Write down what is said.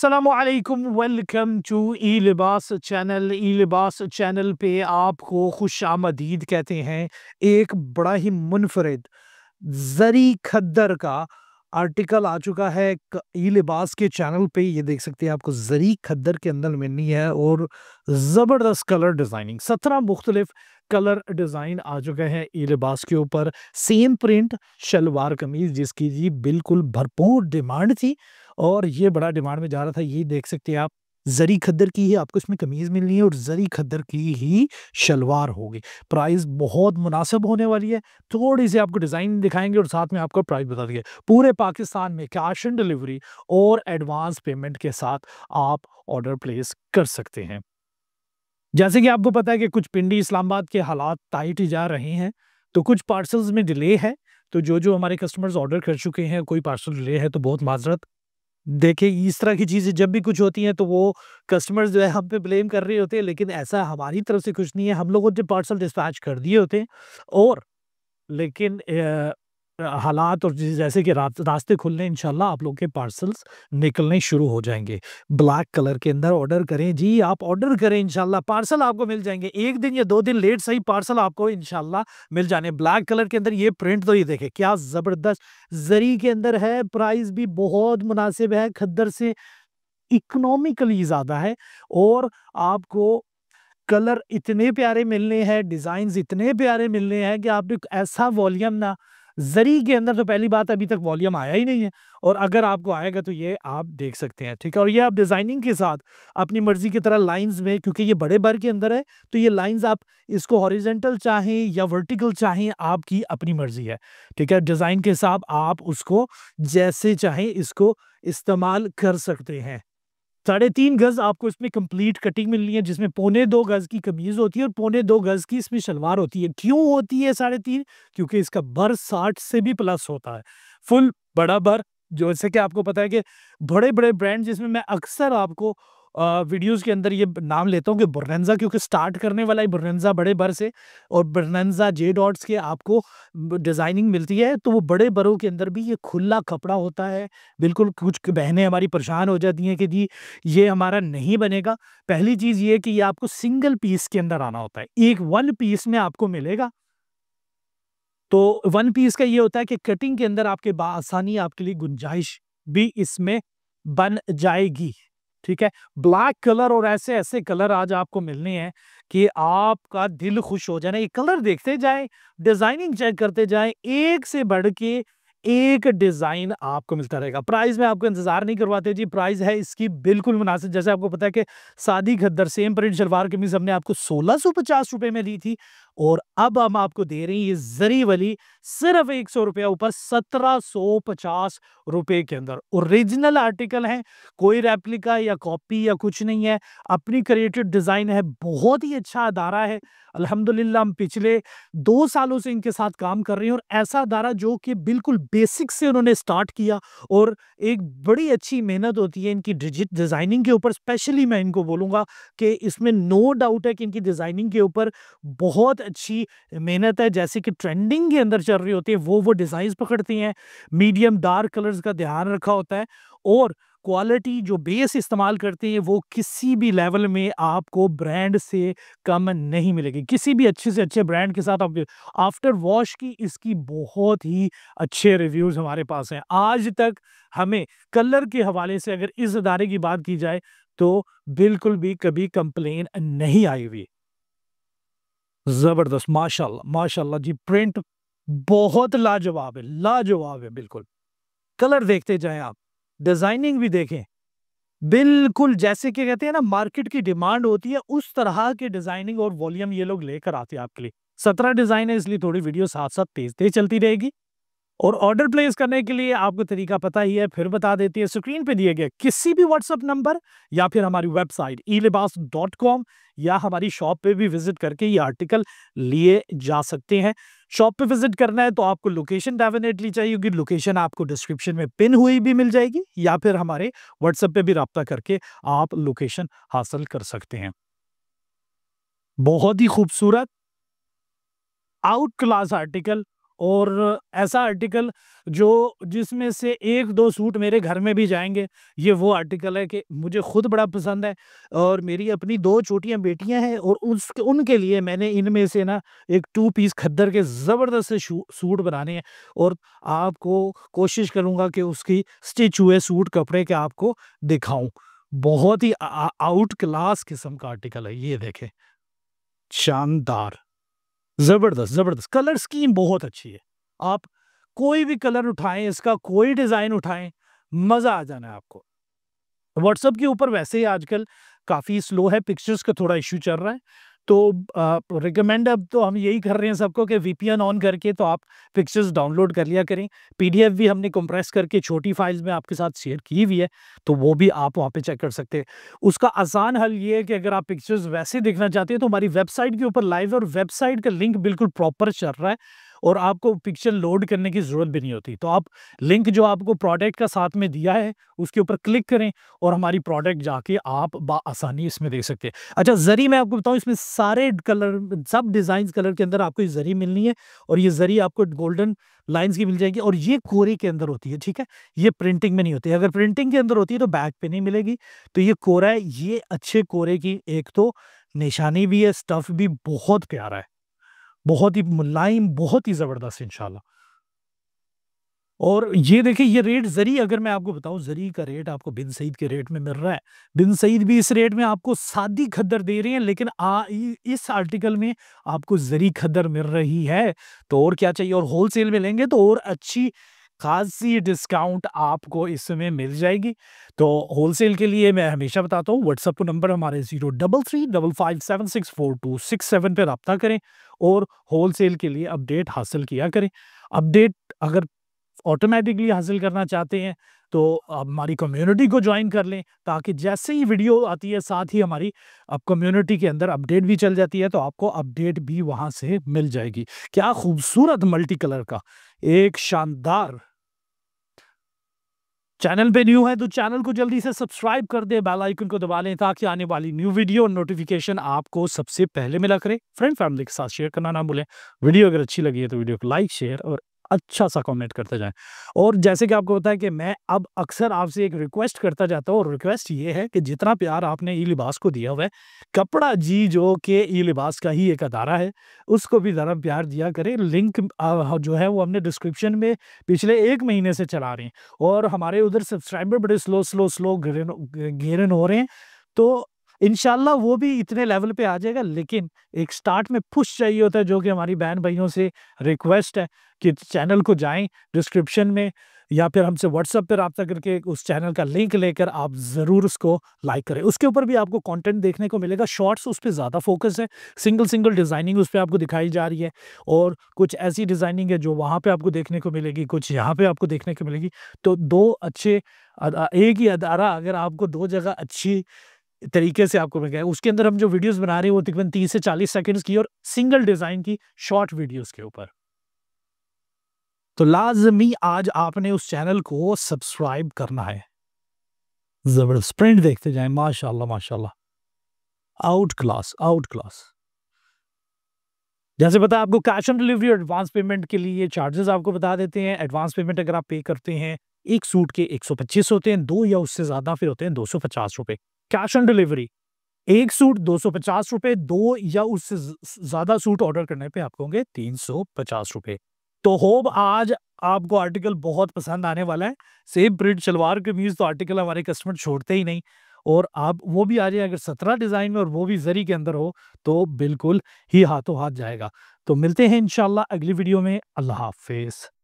सलामकुम welcome to ई लिबास channel ई लिबास चैनल पे आपको खुश आमदीद कहते हैं एक बड़ा ही मुनफरद जरी खद्दर का आर्टिकल आ चुका है ई लिबास के चैनल पे ये देख सकते हैं आपको जरी खद्दर के अंदर मिलनी है और ज़बरदस्त कलर डिज़ाइनिंग सत्रह मुख्तलिफ कलर डिज़ाइन आ चुके हैं ई लिबास के ऊपर सेम प्रिंट शलवार कमीज़ जिसकी जी बिल्कुल भरपूर डिमांड थी और ये बड़ा डिमांड में जा रहा था ये देख सकते हैं आप जरी खद्दर की ही आपको इसमें कमीज़ मिलनी है और जरी खद्दर की ही शलवार होगी प्राइस बहुत मुनासिब होने वाली है थोड़ी सी आपको डिज़ाइन दिखाएंगे और साथ में आपको प्राइस बता दिए पूरे पाकिस्तान में कैश ऑन डिलीवरी और एडवांस पेमेंट के साथ आप ऑर्डर प्लेस कर सकते हैं जैसे कि आपको पता है कि कुछ पिंडी इस्लामाबाद के हालात टाइट जा रहे हैं तो कुछ पार्सल्स में डिले है तो जो जो हमारे कस्टमर्स ऑर्डर कर चुके हैं कोई पार्सल डिले है तो बहुत माजरत देखिए इस तरह की चीज़ें जब भी कुछ होती हैं तो वो कस्टमर्स जो है हम पे ब्लेम कर रहे होते हैं लेकिन ऐसा हमारी तरफ से कुछ नहीं है हम लोगों ने पार्सल डिस्पैच कर दिए होते हैं और लेकिन हालात और जैसे कि रास्ते खुलने इंशाल्लाह आप लोग के पार्सल्स निकलने शुरू हो जाएंगे ब्लैक कलर के अंदर ऑर्डर करें जी आप ऑर्डर करें इंशाल्लाह पार्सल आपको मिल जाएंगे एक दिन या दो दिन लेट सही पार्सल आपको इंशाल्लाह मिल जाने ब्लैक कलर के अंदर ये प्रिंट तो ये देखें क्या ज़बरदस्त जरी के अंदर है प्राइस भी बहुत मुनासिब है खद्दर से इकनॉमिकली ज़्यादा है और आपको कलर इतने प्यारे मिलने हैं डिजाइन इतने प्यारे मिलने हैं कि आपने ऐसा वॉल्यूम ना जरी के अंदर तो पहली बात अभी तक वॉल्यूम आया ही नहीं है और अगर आपको आएगा तो ये आप देख सकते हैं ठीक है और ये आप डिज़ाइनिंग के साथ अपनी मर्जी की तरह लाइंस में क्योंकि ये बड़े बर के अंदर है तो ये लाइंस आप इसको हॉरिजेंटल चाहें या वर्टिकल चाहें आपकी अपनी मर्जी है ठीक है डिज़ाइन के हिसाब आप उसको जैसे चाहें इसको इस्तेमाल कर सकते हैं साढ़े तीन गज़ आपको इसमें कंप्लीट कटिंग मिलनी है जिसमें पौने दो गज़ की कमीज़ होती है और पौने दो गज़ की इसमें शलवार होती है क्यों होती है साढ़े तीन क्योंकि इसका बर साठ से भी प्लस होता है फुल बड़ा बर जैसे कि आपको पता है कि बड़े बड़े ब्रांड जिसमें मैं अक्सर आपको वीडियोस के अंदर ये नाम लेता हूँ कि बुरनजा क्योंकि स्टार्ट करने वाला है बुरनजा बड़े बर से और बुरनजा जे डॉट्स के आपको डिज़ाइनिंग मिलती है तो वो बड़े बरों के अंदर भी ये खुला कपड़ा होता है बिल्कुल कुछ बहनें हमारी परेशान हो जाती हैं कि जी ये हमारा नहीं बनेगा पहली चीज़ ये कि ये आपको सिंगल पीस के अंदर आना होता है एक वन पीस में आपको मिलेगा तो वन पीस का ये होता है कि कटिंग के अंदर आपके आसानी आपके लिए गुंजाइश भी इसमें बन जाएगी ठीक है ब्लैक कलर और ऐसे ऐसे कलर आज आपको मिलने हैं कि आपका दिल खुश हो जाना ये कलर देखते जाए डिजाइनिंग चेक करते जाए एक से बढ़ के एक डिज़ाइन आपको मिलता रहेगा प्राइस में आपको इंतज़ार नहीं करवाते जी प्राइस है इसकी बिल्कुल मुनासिब जैसे आपको पता है कि सादी खद्दर सेम प्रिंट शलवार कमीज हमने आपको सोलह सौ पचास रुपये में दी थी और अब हम आपको दे रहे हैं ये जरी वाली सिर्फ एक सौ रुपया ऊपर सत्रह सौ पचास रुपये के अंदर ओरिजिनल आर्टिकल है कोई रेप्लिका या कॉपी या कुछ नहीं है अपनी क्रिएटेड डिज़ाइन है बहुत ही अच्छा अदारा है अल्हम्दुलिल्लाह हम पिछले दो सालों से इनके साथ काम कर रहे हैं और ऐसा अदारा जो कि बिल्कुल बेसिक से उन्होंने स्टार्ट किया और एक बड़ी अच्छी मेहनत होती है इनकी डिजिट डिज़ाइनिंग के ऊपर स्पेशली मैं इनको बोलूँगा कि इसमें नो डाउट है कि इनकी डिज़ाइनिंग के ऊपर बहुत अच्छी मेहनत है जैसे कि ट्रेंडिंग के अंदर चल रही होती है वो वो डिज़ाइन पकड़ती हैं मीडियम डार्क कलर्स का ध्यान रखा होता है और क्वालिटी जो बेस इस्तेमाल करते हैं वो किसी भी लेवल में आपको ब्रांड से कम नहीं मिलेगी किसी भी अच्छे से अच्छे ब्रांड के साथ आप आफ्टर वॉश की इसकी बहुत ही अच्छे रिव्यूज़ हमारे पास हैं आज तक हमें कलर के हवाले से अगर इस अदारे की बात की जाए तो बिल्कुल भी कभी कंप्लेन नहीं आई हुई ज़बरदस्त माशाल्लाह माशाल्लाह जी प्रिंट बहुत लाजवाब है लाजवाब है बिल्कुल कलर देखते जाएं आप डिजाइनिंग भी देखें बिल्कुल जैसे कि कहते हैं ना मार्केट की डिमांड होती है उस तरह के डिजाइनिंग और वॉल्यूम ये लोग लेकर आते हैं आपके लिए सत्रह डिजाइन है इसलिए थोड़ी वीडियो साथ साथ तेज तेज चलती रहेगी और ऑर्डर प्लेस करने के लिए आपको तरीका पता ही है फिर बता देती है स्क्रीन पे दिए गए किसी भी व्हाट्सअप नंबर या फिर हमारी वेबसाइट ई e या हमारी शॉप पे भी विजिट करके ये आर्टिकल लिए जा सकते हैं शॉप पे विजिट करना है तो आपको लोकेशन डेफिनेटली चाहिए होगी लोकेशन आपको डिस्क्रिप्शन में पिन हुई भी मिल जाएगी या फिर हमारे व्हाट्सएप पे भी रब्ता करके आप लोकेशन हासिल कर सकते हैं बहुत ही खूबसूरत आउट क्लास आर्टिकल और ऐसा आर्टिकल जो जिसमें से एक दो सूट मेरे घर में भी जाएंगे ये वो आर्टिकल है कि मुझे खुद बड़ा पसंद है और मेरी अपनी दो छोटियाँ बेटियाँ हैं और उस उनके लिए मैंने इनमें से ना एक टू पीस खद्दर के ज़बरदस्त सूट बनाने हैं और आपको कोशिश करूँगा कि उसकी स्टिच हुए सूट कपड़े के आपको दिखाऊँ बहुत ही आउट क्लास किस्म का आर्टिकल है ये देखें शानदार ज़बरदस्त ज़बरदस्त कलर स्कीम बहुत अच्छी है आप कोई भी कलर उठाएं इसका कोई डिज़ाइन उठाएं मज़ा आ जाना है आपको व्हाट्सअप के ऊपर वैसे ही आजकल काफ़ी स्लो है पिक्चर्स का थोड़ा इशू चल रहा है तो रिकमेंड अब तो हम यही कर रहे हैं सबको कि वीपीएन ऑन करके तो आप पिक्चर्स डाउनलोड कर लिया करें पीडीएफ भी हमने कंप्रेस करके छोटी फाइल्स में आपके साथ शेयर की हुई है तो वो भी आप वहाँ पे चेक कर सकते हैं उसका आसान हल ये है कि अगर आप पिक्चर्स वैसे देखना चाहते हैं तो हमारी वेबसाइट के ऊपर लाइव और वेबसाइट का लिंक बिल्कुल प्रॉपर चल रहा है और आपको पिक्चर लोड करने की ज़रूरत भी नहीं होती तो आप लिंक जो आपको प्रोडक्ट का साथ में दिया है उसके ऊपर क्लिक करें और हमारी प्रोडक्ट जाके आप आसानी इसमें देख सकते हैं अच्छा ज़री मैं आपको बताऊँ इसमें सारे कलर सब डिज़ाइन कलर के अंदर आपको ये ज़री मिलनी है और ये ज़री आपको गोल्डन लाइंस की मिल जाएगी और ये कोरे के अंदर होती है ठीक है ये प्रिंटिंग में नहीं होती है अगर प्रिंटिंग के अंदर होती है तो बैक पे नहीं मिलेगी तो ये कोरा है ये अच्छे कोरे की एक तो निशानी भी है स्टफ़ भी बहुत प्यारा है बहुत ही मुलायम बहुत ही ज़बरदस्त इन और ये देखिए ये रेट जरी अगर मैं आपको बताऊं जरी का रेट आपको बिन सईद के रेट में मिल रहा है बिन सईद भी इस रेट में आपको सादी खद्दर दे रहे हैं लेकिन आ, इस आर्टिकल में आपको जरी खद्दर मिल रही है तो और क्या चाहिए और होलसेल में लेंगे तो और अच्छी खासी डिस्काउंट आपको इसमें मिल जाएगी तो होलसेल के लिए मैं हमेशा बताता हूँ व्हाट्सअप नंबर हमारे zero double three double five seven six four two six seven पर रबता करें और होलसेल के लिए अपडेट हासिल किया करें अपडेट अगर ऑटोमेटिकली हासिल करना चाहते हैं तो हमारी कम्युनिटी को ज्वाइन कर लें ताकि जैसे ही वीडियो आती है साथ ही हमारी अब कम्युनिटी के अंदर अपडेट भी चल जाती है तो आपको अपडेट भी वहां से मिल जाएगी क्या खूबसूरत मल्टी कलर का एक शानदार चैनल पे न्यू है तो चैनल को जल्दी से सब्सक्राइब कर दे बेल आइकन को दबा लें ताकि आने वाली न्यू वीडियो और नोटिफिकेशन आपको सबसे पहले मिला करे फ्रेंड फैमिली के साथ शेयर करना ना भूलें वीडियो अगर अच्छी लगी है तो वीडियो को लाइक शेयर और अच्छा सा कॉमेंट करते जाएं और जैसे कि आपको पता है कि मैं अब अक्सर आपसे एक रिक्वेस्ट करता जाता हूँ और रिक्वेस्ट ये है कि जितना प्यार आपने ई लिबास को दिया हुआ है कपड़ा जी जो के ई लिबास का ही एक अदारा है उसको भी ज़रा प्यार दिया करें लिंक जो है वो हमने डिस्क्रिप्शन में पिछले एक महीने से चला रहे हैं और हमारे उधर सब्सक्राइबर बड़े स्लो स्लो स्लो गिरन हो रहे हैं तो इनशाला वो भी इतने लेवल पे आ जाएगा लेकिन एक स्टार्ट में पुश चाहिए होता है जो कि हमारी बहन भाइयों से रिक्वेस्ट है कि चैनल को जाएं डिस्क्रिप्शन में या फिर हमसे व्हाट्सअप पर रबता करके उस चैनल का लिंक लेकर आप ज़रूर उसको लाइक करें उसके ऊपर भी आपको कंटेंट देखने को मिलेगा शॉर्ट्स उस पर ज़्यादा फोकस है सिंगल सिंगल डिज़ाइनिंग उस पर आपको दिखाई जा रही है और कुछ ऐसी डिज़ाइनिंग है जो वहाँ पर आपको देखने को मिलेगी कुछ यहाँ पर आपको देखने को मिलेगी तो दो अच्छे एक ही अदारा अगर आपको दो जगह अच्छी तरीके से आपको मिल गया उसके अंदर हम जो वीडियोस बना रहे हैं वो तकरीबन तीस से चालीस सेकंड्स की और सिंगल डिजाइन की शॉर्ट वीडियोस के ऊपर तो लाजमी आज आपने उस चैनल को सब्सक्राइब करना है जबरदस्त प्रिंट देखते जाए माशाल्लाह माशाल्लाह आउट क्लास आउट क्लास जैसे पता आपको कैश ऑन डिलीवरी और एडवांस पेमेंट के लिए चार्जेस आपको बता देते हैं एडवांस पेमेंट अगर आप पे करते हैं एक सूट के एक होते हैं दो या उससे ज़्यादा फिर होते हैं 250 रुपए कैश ऑन डिलीवरी एक सूट दो सौ पचास रुपए दो या उससे ज्यादा सूट ऑर्डर करने पे आपको होंगे तीन सौ पचास रुपए तो होप आज आपको आर्टिकल बहुत पसंद आने वाला है सेम प्रिंट शलवार कमीज तो आर्टिकल हमारे कस्टमर छोड़ते ही नहीं और आप वो भी आ जाए अगर सत्रह डिज़ाइन में और वो भी जरी के अंदर हो तो बिल्कुल ही हाथों हाथ जाएगा तो मिलते हैं इनशाला अगली वीडियो में अल्लाह हाफिज़